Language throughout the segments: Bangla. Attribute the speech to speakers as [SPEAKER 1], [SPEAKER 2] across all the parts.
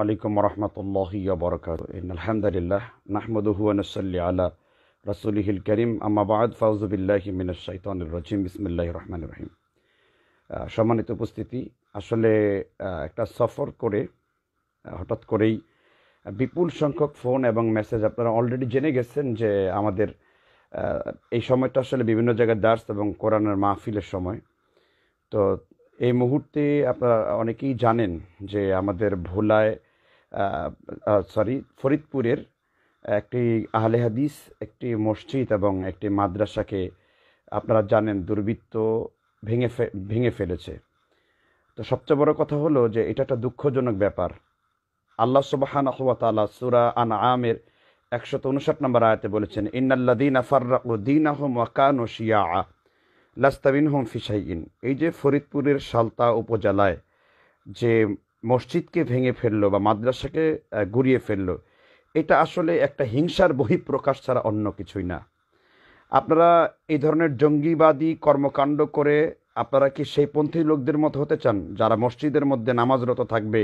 [SPEAKER 1] আলাইকুম রহমতুল্লাহ আলহামদুলিল্লাহ নাহমদুহসল্লি আলা রসুলহিল করিম আমাবাদ ফাউজবিল্লাহিমিনাজিম বিসমুল্লাহ রহমান রহিম সম্মানিত উপস্থিতি আসলে একটা সফর করে হঠাৎ করেই বিপুল সংখ্যক ফোন এবং মেসেজ আপনারা অলরেডি জেনে গেছেন যে আমাদের এই সময়টা আসলে বিভিন্ন জায়গায় দার্স এবং কোরআনের মাহফিলের সময় তো এই মুহূর্তে আপনারা অনেকেই জানেন যে আমাদের ভোলায় সরি ফরিদপুরের একটি আহলে হাদিস একটি মসজিদ এবং একটি মাদ্রাসাকে আপনারা জানেন দুর্বৃত্ত ভেঙে ভেঙে ফেলেছে তো সবচেয়ে বড় কথা হলো যে এটা একটা দুঃখজনক ব্যাপার আল্লাহ সুবাহান আহমতালা সুরা আন আমের একশত উনষাট নম্বর আয়তে বলেছেন দিন আফার্রাউদ্দিন আহম ওয়াকান ও শিয়া লাস্তাবিন হোম ফিসাইন এই যে ফরিদপুরের সালতা উপজেলায় যে মসজিদকে ভেঙে ফেললো বা মাদ্রাসাকে গুড়িয়ে ফেললো এটা আসলে একটা হিংসার বহিঃপ্রকাশ ছাড়া অন্য কিছুই না আপনারা এই ধরনের জঙ্গিবাদী কর্মকাণ্ড করে আপনারা কি সেই পন্থী লোকদের মতো হতে চান যারা মসজিদের মধ্যে নামাজরত থাকবে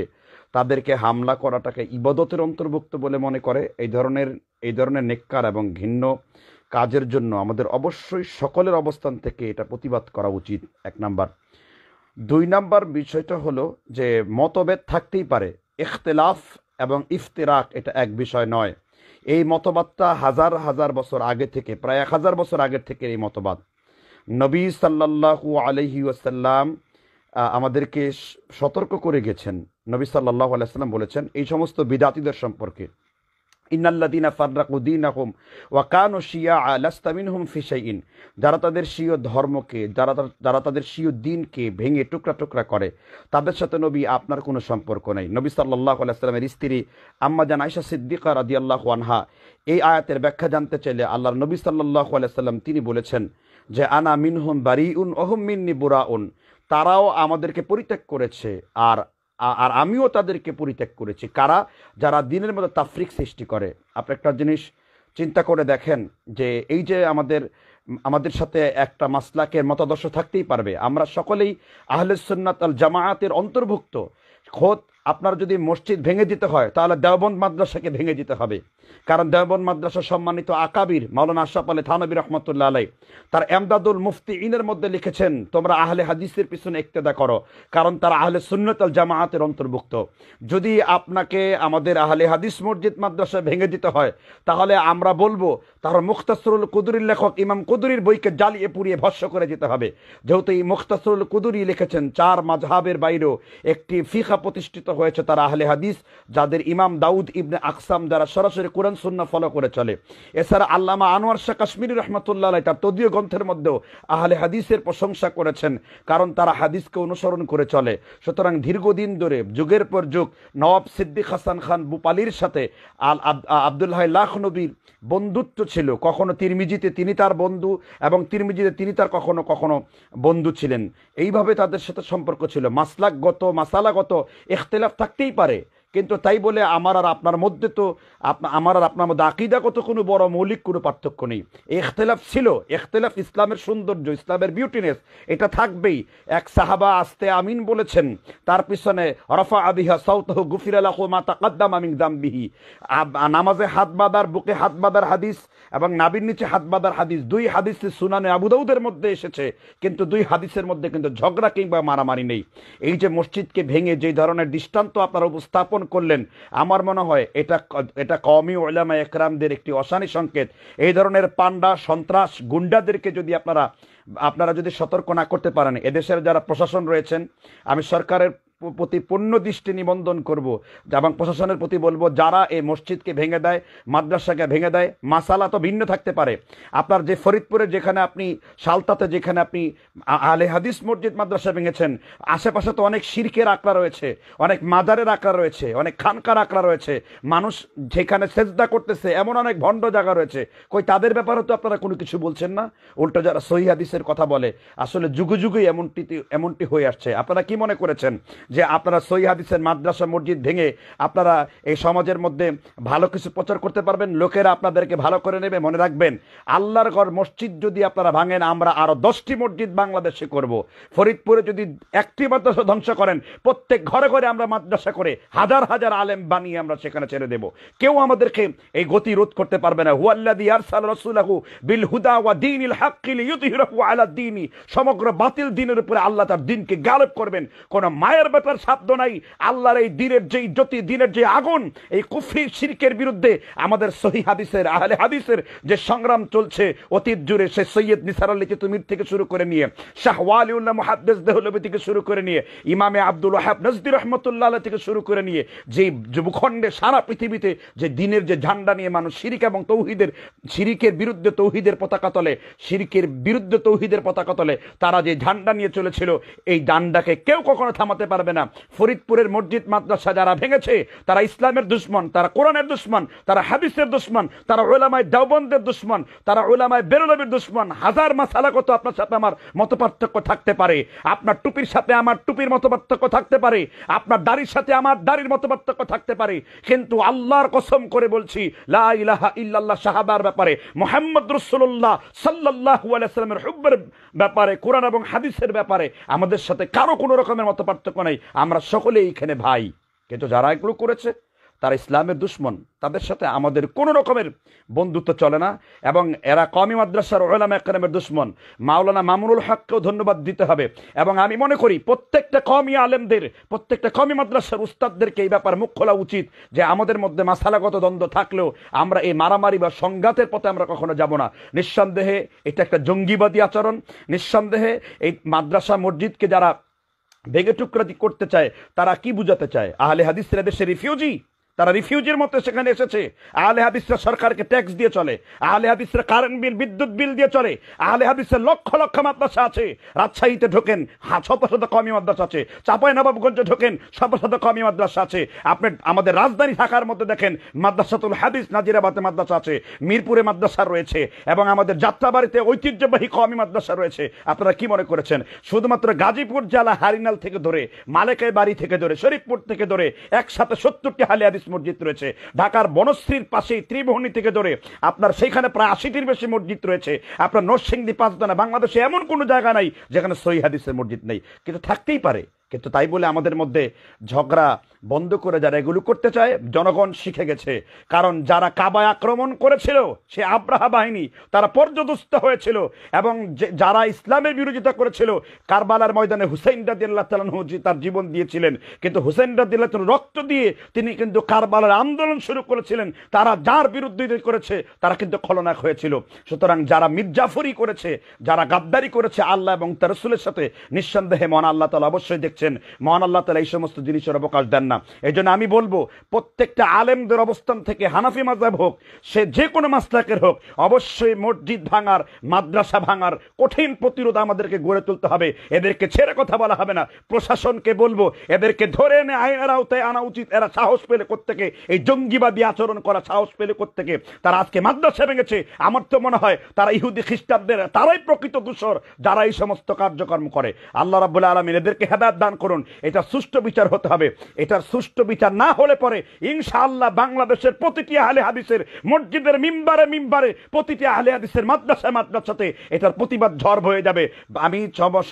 [SPEAKER 1] তাদেরকে হামলা করাটাকে ইবাদতের অন্তর্ভুক্ত বলে মনে করে এই ধরনের এই ধরনের নেককার এবং ঘিন্ন কাজের জন্য আমাদের অবশ্যই সকলের অবস্থান থেকে এটা প্রতিবাদ করা উচিত এক নাম্বার দুই নাম্বার বিষয়টা হলো যে মতভেদ থাকতেই পারে ইখতলাফ এবং ইফতেরাক এটা এক বিষয় নয় এই মতবাদটা হাজার হাজার বছর আগে থেকে প্রায় এক হাজার বছর আগের থেকে এই মতবাদ নবী সাল্লাহু আলহি ওয়াসাল্লাম আমাদেরকে সতর্ক করে গেছেন নবী সাল্লাহ আলাইসাল্লাম বলেছেন এই সমস্ত বিদাতিদের সম্পর্কে ইন্নাল্লাদিনা ফার্রাকুদ্দিন আহম ওয়াকান ও শিয়া আলাস্তামিন হুম ফিসাইন যারা তাদের স্বীয় ধর্মকে যারা যারা তাদের স্বীয় দিনকে ভেঙে টুকরা টুকরা করে তাদের সাথে নবী আপনার কোনো সম্পর্ক নেই নবী সাল্লাহ আলাইস্লামের স্ত্রী আম্মা জান আয়সা সিদ্দিকা রাদি আল্লাহ আনহা এই আয়াতের ব্যাখ্যা জানতে চাইলে আল্লাহর নবী সাল্লাহ আলাইসাল্লাম তিনি বলেছেন যে আনা মিনহুম বারি উন অহম মিন্নি বুরা উন তারাও আমাদেরকে পরিত্যাগ করেছে আর আর আমিও তাদেরকে পরিত্যাগ করেছি কারা যারা দিনের মধ্যে তাফরিক সৃষ্টি করে আপনি একটা জিনিস চিন্তা করে দেখেন যে এই যে আমাদের আমাদের সাথে একটা মাসলাকের মতাদর্শ থাকতেই পারবে আমরা সকলেই আহলে আল জামায়াতের অন্তর্ভুক্ত খোদ আপনার যদি মসজিদ ভেঙে দিতে হয় তাহলে দেওবন্দ মাদ্রাসাকে ভেঙে দিতে হবে কারণ দেবন মাদ্রাসা সম্মানিত আকাবির মৌলানা আশরাফ আলী থানবী রহমতুল্লাহ আলাই তার এমদাদুল মুফতি ইনের মধ্যে লিখেছেন তোমরা আহলে হাদিসের পিছনে একতেদা করো কারণ তারা আহলে সুন্নতাল জামায়াতের অন্তর্ভুক্ত যদি আপনাকে আমাদের আহলে হাদিস মসজিদ মাদ্রাসা ভেঙে দিতে হয় তাহলে আমরা বলবো তার মুখতাসরুল কুদুরির লেখক ইমাম কুদুরির বইকে জ্বালিয়ে পুড়িয়ে ভস্য করে যেতে হবে যেহেতু এই মুখতাসরুল কুদুরি লিখেছেন চার মাঝহাবের বাইরেও একটি ফিখা প্রতিষ্ঠিত হয়েছে তার আহলে হাদিস যাদের ইমাম দাউদ ইবনে আকসাম যারা সরাসরি কোরআন সুন্না ফলো করে চলে এছাড়া আল্লামা আনোয়ার শাহ কাশ্মীর রহমতুল্লাহ তার তদীয় গ্রন্থের মধ্যেও আহলে হাদিসের প্রশংসা করেছেন কারণ তারা হাদিসকে অনুসরণ করে চলে সুতরাং দীর্ঘদিন ধরে যুগের পর যুগ নওয়াব সিদ্দিক হাসান খান বুপালির সাথে আল আবদুল্লাহ নবীর বন্ধুত্ব ছিল কখনো তিরমিজিতে তিনি তার বন্ধু এবং তিরমিজিতে তিনি তার কখনো কখনো বন্ধু ছিলেন এইভাবে তাদের সাথে সম্পর্ক ছিল মাসলাকগত মাসালাগত এখতেলাফ থাকতেই পারে কিন্তু তাই বলে আমার আর আপনার মধ্যে তো আমার আর আপনার মধ্যে আকিদাগত কোনো বড় মৌলিক কোনো পার্থক্য নেই এখতেলাফ ছিল এখতেলাফ ইসলামের সৌন্দর্য ইসলামের বিউটিনেস এটা থাকবেই এক সাহাবা আস্তে আমিন বলেছেন তার পিছনে রফা আবিহা সৌতহ গুফির আলাহ মাতা কাদ্দাম আমিন নামাজে হাত বাদার বুকে হাত বাদার হাদিস এবং নাবির নিচে হাত বাদার হাদিস দুই হাদিস সুনানে আবুদাউদের মধ্যে এসেছে কিন্তু দুই হাদিসের মধ্যে কিন্তু ঝগড়া কিংবা মারামারি নেই এই যে মসজিদকে ভেঙে যে ধরনের দৃষ্টান্ত আপনারা উপস্থাপন স্থাপন করলেন আমার মনে হয় এটা এটা কওমি ওলামা একরামদের একটি অশানি সংকেত এই ধরনের পান্ডা সন্ত্রাস গুন্ডাদেরকে যদি আপনারা আপনারা যদি সতর্ক না করতে পারেন এদেশের যারা প্রশাসন রয়েছেন আমি সরকারের প্রতি পূর্ণ দৃষ্টি নিবন্ধন করব এবং প্রশাসনের প্রতি বলবো যারা এই মসজিদকে ভেঙে দেয় মাদ্রাসাকে ভেঙে দেয় মাসালা তো ভিন্ন থাকতে পারে আপনার যে ফরিদপুরে যেখানে আপনি সালতাতে যেখানে আপনি আলে হাদিস মসজিদ মাদ্রাসা ভেঙেছেন আশেপাশে তো অনেক শিরকের আঁকড়া রয়েছে অনেক মাদারের আঁকড়া রয়েছে অনেক খানকার আঁকড়া রয়েছে মানুষ যেখানে সেজদা করতেছে এমন অনেক ভণ্ড জায়গা রয়েছে কই তাদের ব্যাপারে তো আপনারা কোনো কিছু বলছেন না উল্টো যারা সহি হাদিসের কথা বলে আসলে যুগ যুগেই এমনটি এমনটি হয়ে আসছে আপনারা কি মনে করেছেন যে আপনারা সই হাদিসের মাদ্রাসা মসজিদ ভেঙে আপনারা এই সমাজের মধ্যে ভালো কিছু প্রচার করতে পারবেন লোকেরা আপনাদেরকে ভালো করে নেবে মনে রাখবেন আল্লাহর ঘর মসজিদ যদি আপনারা ভাঙেন আমরা আরও দশটি মসজিদ বাংলাদেশে করব। ফরিদপুরে যদি একটি মাদ্রাসা ধ্বংস করেন প্রত্যেক ঘরে ঘরে আমরা মাদ্রাসা করে হাজার হাজার আলেম বানিয়ে আমরা সেখানে ছেড়ে দেব কেউ আমাদেরকে এই গতি রোধ করতে পারবে না হুয়াল্লাদি আরসাল রসুলাহু বিল হুদা ওয়া দিন ইল হাক্কিল ইউতিহিরাহু আলা দিনই সমগ্র বাতিল দিনের উপরে আল্লাহ তার দিনকে গালব করবেন কোন মায়ের মানবতার শব্দ নাই আল্লাহর এই দিনের যেই জ্যোতি দিনের যে আগুন এই কুফরি শিরকের বিরুদ্ধে আমাদের সহি হাদিসের আহলে হাদিসের যে সংগ্রাম চলছে অতীত জুড়ে সে সৈয়দ নিসার আলী চিতুমির থেকে শুরু করে নিয়ে শাহওয়ালিউল্লাহ মহাদ্দেশ দেহলবী থেকে শুরু করে নিয়ে ইমামে আব্দুল ওয়াহাব নজদির রহমতুল্লাহ থেকে শুরু করে নিয়ে যে ভূখণ্ডে সারা পৃথিবীতে যে দিনের যে ঝান্ডা নিয়ে মানুষ শিরিক এবং তৌহিদের শিরিকের বিরুদ্ধে তৌহিদের পতাকা তলে শিরিকের বিরুদ্ধে তৌহিদের পতাকা তলে তারা যে ঝান্ডা নিয়ে চলেছিল এই ডান্ডাকে কেউ কখনো থামাতে পারবে যাবে না ফরিদপুরের মসজিদ মাদ্রাসা যারা ভেঙেছে তারা ইসলামের দুশ্মন তারা কোরআনের দুশ্মন তারা হাদিসের দুশ্মন তারা ওলামায় দেওবন্দের দুশ্মন তারা ওলামায় বেরোলবির দুশ্মন হাজার মাসালা কত আপনার সাথে আমার মত পার্থক্য থাকতে পারে আপনার টুপির সাথে আমার টুপির মত পার্থক্য থাকতে পারে আপনার দাড়ির সাথে আমার দাড়ির মত পার্থক্য থাকতে পারে কিন্তু আল্লাহর কসম করে বলছি লা ইল্লাল্লাহ সাহাবার ব্যাপারে মোহাম্মদ রসুল্লাহ সাল্লাহ আলাইসালামের হুব্বের ব্যাপারে কোরআন এবং হাদিসের ব্যাপারে আমাদের সাথে কারো কোনো রকমের মত পার্থক্য নেই আমরা সকলে এইখানে ভাই কিন্তু যারা এগুলো করেছে তারা ইসলামের দুশ্মন তাদের সাথে আমাদের কোনো রকমের বন্ধুত্ব চলে না এবং এরা কমি মাদ্রাসার ওলামা একরামের দুশ্মন মাওলানা মামুনুল হককেও ধন্যবাদ দিতে হবে এবং আমি মনে করি প্রত্যেকটা কমি আলেমদের প্রত্যেকটা কমি মাদ্রাসার উস্তাদদেরকে এই ব্যাপার মুখ খোলা উচিত যে আমাদের মধ্যে মাসালাগত দ্বন্দ্ব থাকলেও আমরা এই মারামারি বা সংঘাতের পথে আমরা কখনো যাব না নিঃসন্দেহে এটা একটা জঙ্গিবাদী আচরণ নিঃসন্দেহে এই মাদ্রাসা মসজিদকে যারা ভেগে টুকরাতি করতে চায় তারা কি বুঝাতে চায় আহলে হাদিস দেশের রিফিউজি তারা রিফিউজের মতো সেখানে এসেছে আলে হাবিসরা সরকারকে ট্যাক্স দিয়ে চলে আলে হাবিসরা কারেন্ট বিল বিদ্যুৎ বিল দিয়ে চলে আলে হাবিসের লক্ষ লক্ষ মাদ্রাসা আছে রাজশাহীতে ঢোকেন ছত হ্যাঁ, শত কমি মাদ্রাসা আছে চাপাই নবাবগঞ্জে ঢোকেন শত শত কমি মাদ্রাসা আছে আপনি আমাদের রাজধানী ঢাকার মধ্যে দেখেন মাদ্রাসাতুল হাদিস নাজিরাবাদে মাদ্রাসা আছে মিরপুরে মাদ্রাসা রয়েছে এবং আমাদের যাত্রাবাড়িতে ঐতিহ্যবাহী কমি মাদ্রাসা রয়েছে আপনারা কি মনে করেছেন শুধুমাত্র গাজীপুর জেলা হারিনাল থেকে ধরে মালেকাই বাড়ি থেকে ধরে শরীফপুর থেকে ধরে একসাথে সত্তরটি হালে মসজিদ রয়েছে ঢাকার বনশ্রীর পাশেই ত্রিভুবনী থেকে ধরে আপনার সেইখানে প্রায় আশিটির বেশি মসজিদ রয়েছে আপনার নরসিংদী পাঁচদানা বাংলাদেশে এমন কোনো জায়গা নাই যেখানে সহি হাদিসের মসজিদ নেই কিন্তু থাকতেই পারে কিন্তু তাই বলে আমাদের মধ্যে ঝগড়া বন্ধ করে যারা এগুলো করতে চায় জনগণ শিখে গেছে কারণ যারা কাবায় আক্রমণ করেছিল সে আব্রাহা বাহিনী তারা পর্যদস্ত হয়েছিল এবং যারা ইসলামের বিরোধিতা করেছিল কারবালার ময়দানে হুসেন রাদিল্লাহ তার জীবন দিয়েছিলেন কিন্তু হুসেন রাদিল্লাহ রক্ত দিয়ে তিনি কিন্তু কারবালার আন্দোলন শুরু করেছিলেন তারা যার বিরুদ্ধে করেছে তারা কিন্তু খলনাক হয়েছিল সুতরাং যারা মির্জাফরি করেছে যারা গাদ্দারি করেছে আল্লাহ এবং তার রসুলের সাথে নিঃসন্দেহে মন আল্লাহ তালা অবশ্যই দেখছে করেছেন মহান আল্লাহ তালা এই সমস্ত জিনিসের অবকাশ দেন না এই আমি বলবো প্রত্যেকটা আলেমদের অবস্থান থেকে হানাফি মাজাব হোক সে যে কোনো মাস্তাকের হোক অবশ্যই মসজিদ ভাঙার মাদ্রাসা ভাঙার কঠিন প্রতিরোধ আমাদেরকে গড়ে তুলতে হবে এদেরকে ছেড়ে কথা বলা হবে না প্রশাসনকে বলবো এদেরকে ধরে এনে আইনের আওতায় আনা উচিত এরা সাহস পেলে কোত্থেকে এই জঙ্গিবাদী আচরণ করা সাহস পেলে কোত্থেকে তারা আজকে মাদ্রাসা ভেঙেছে আমার তো মনে হয় তারা ইহুদি খ্রিস্টানদের তারাই প্রকৃত দূষর যারা এই সমস্ত কার্যক্রম করে আল্লাহ রাবুল আলমিন এদেরকে হেদায়ত প্রদান করুন এটা সুষ্ঠু বিচার হতে হবে এটার সুষ্ঠু বিচার না হলে পরে ইনশাআল্লাহ বাংলাদেশের প্রতিটি আহলে হাদিসের মসজিদের মিম্বারে মিম্বারে প্রতিটি আহলে হাদিসের মাদ্রাসায় মাদ্রাসাতে এটার প্রতিবাদ ঝড় হয়ে যাবে আমি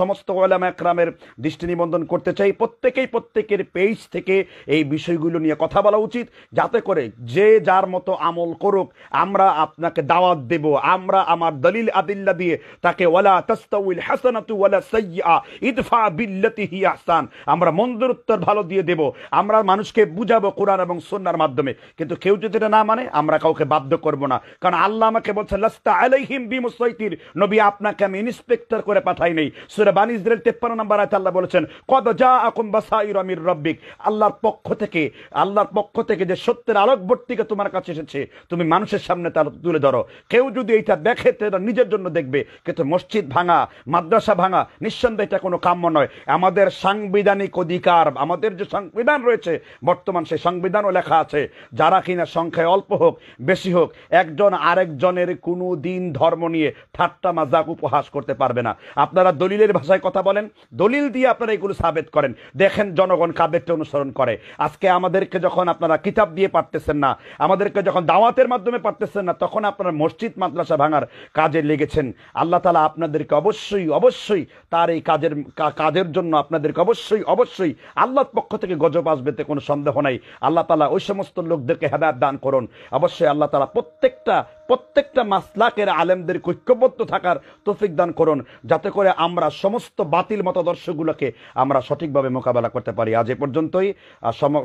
[SPEAKER 1] সমস্ত ওলাম একরামের দৃষ্টি নিবন্ধন করতে চাই প্রত্যেকেই প্রত্যেকের পেজ থেকে এই বিষয়গুলো নিয়ে কথা বলা উচিত যাতে করে যে যার মতো আমল করুক আমরা আপনাকে দাওয়াত দেব আমরা আমার দলিল আদিল্লা দিয়ে তাকে ওয়ালা তস্তাউল হাসানাতু ওয়ালা সাইয়্যা ইদফা বিল্লাতি হিয়া অবস্থান আমরা মন্দির উত্তর ভালো দিয়ে দেব আমরা মানুষকে বুঝাবো কোরআন এবং সন্ন্যার মাধ্যমে কিন্তু কেউ যদি না মানে আমরা কাউকে বাধ্য করব না কারণ আল্লাহ আমাকে বলছে লাস্তা আলাইহিম বিমুসাইতির নবী আপনাকে আমি ইন্সপেক্টর করে পাঠাই নেই সুরে বান ইসরায়েল তেপ্পান্ন নম্বর আয়তে আল্লাহ বলেছেন কদ যা আকুম বাসাইর আমির রব্বিক আল্লাহর পক্ষ থেকে আল্লাহর পক্ষ থেকে যে সত্যের আলোকবর্তীকে তোমার কাছে এসেছে তুমি মানুষের সামনে তার তুলে ধরো কেউ যদি এইটা দেখে তারা নিজের জন্য দেখবে কিন্তু মসজিদ ভাঙা মাদ্রাসা ভাঙা নিঃসন্দেহে এটা কোনো কাম্য নয় আমাদের সাং সাংবিধানিক অধিকার আমাদের যে সংবিধান রয়েছে বর্তমান সেই সংবিধানও লেখা আছে যারা কিনা সংখ্যায় অল্প হোক বেশি হোক একজন আরেকজনের কোনো দিন ধর্ম নিয়ে ঠাট্টা মাজাক উপহাস করতে পারবে না আপনারা দলিলের ভাষায় কথা বলেন দলিল দিয়ে আপনারা এগুলো সাবেত করেন দেখেন জনগণ কাবেরটা অনুসরণ করে আজকে আমাদেরকে যখন আপনারা কিতাব দিয়ে পারতেছেন না আমাদেরকে যখন দাওয়াতের মাধ্যমে পারতেছেন না তখন আপনারা মসজিদ মাদ্রাসা ভাঙার কাজে লেগেছেন আল্লাহ তালা আপনাদেরকে অবশ্যই অবশ্যই তার এই কাজের কাজের জন্য আপনাদেরকে অবশ্যই অবশ্যই আল্লাহর পক্ষ থেকে গজব আসবে তে কোনো সন্দেহ নাই আল্লাহ তালা ওই সমস্ত লোকদেরকে হেদায়ত দান করুন অবশ্যই আল্লাহ তালা প্রত্যেকটা প্রত্যেকটা মাসলাকের আলেমদের ঐক্যবদ্ধ থাকার তফিক দান করুন যাতে করে আমরা সমস্ত বাতিল মতাদর্শগুলোকে আমরা সঠিকভাবে মোকাবেলা করতে পারি আজ এ পর্যন্তই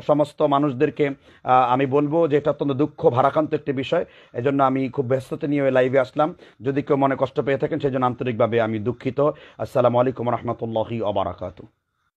[SPEAKER 1] সমস্ত মানুষদেরকে আমি বলবো যে এটা অত্যন্ত দুঃখ ভারাক্রান্ত একটি বিষয় এজন্য আমি খুব ব্যস্ততা নিয়ে লাইভে আসলাম যদি কেউ মনে কষ্ট পেয়ে থাকেন সেই জন্য আন্তরিকভাবে আমি দুঃখিত আসসালামু আলাইকুম রহমতুল্লাহি অবরাকাতু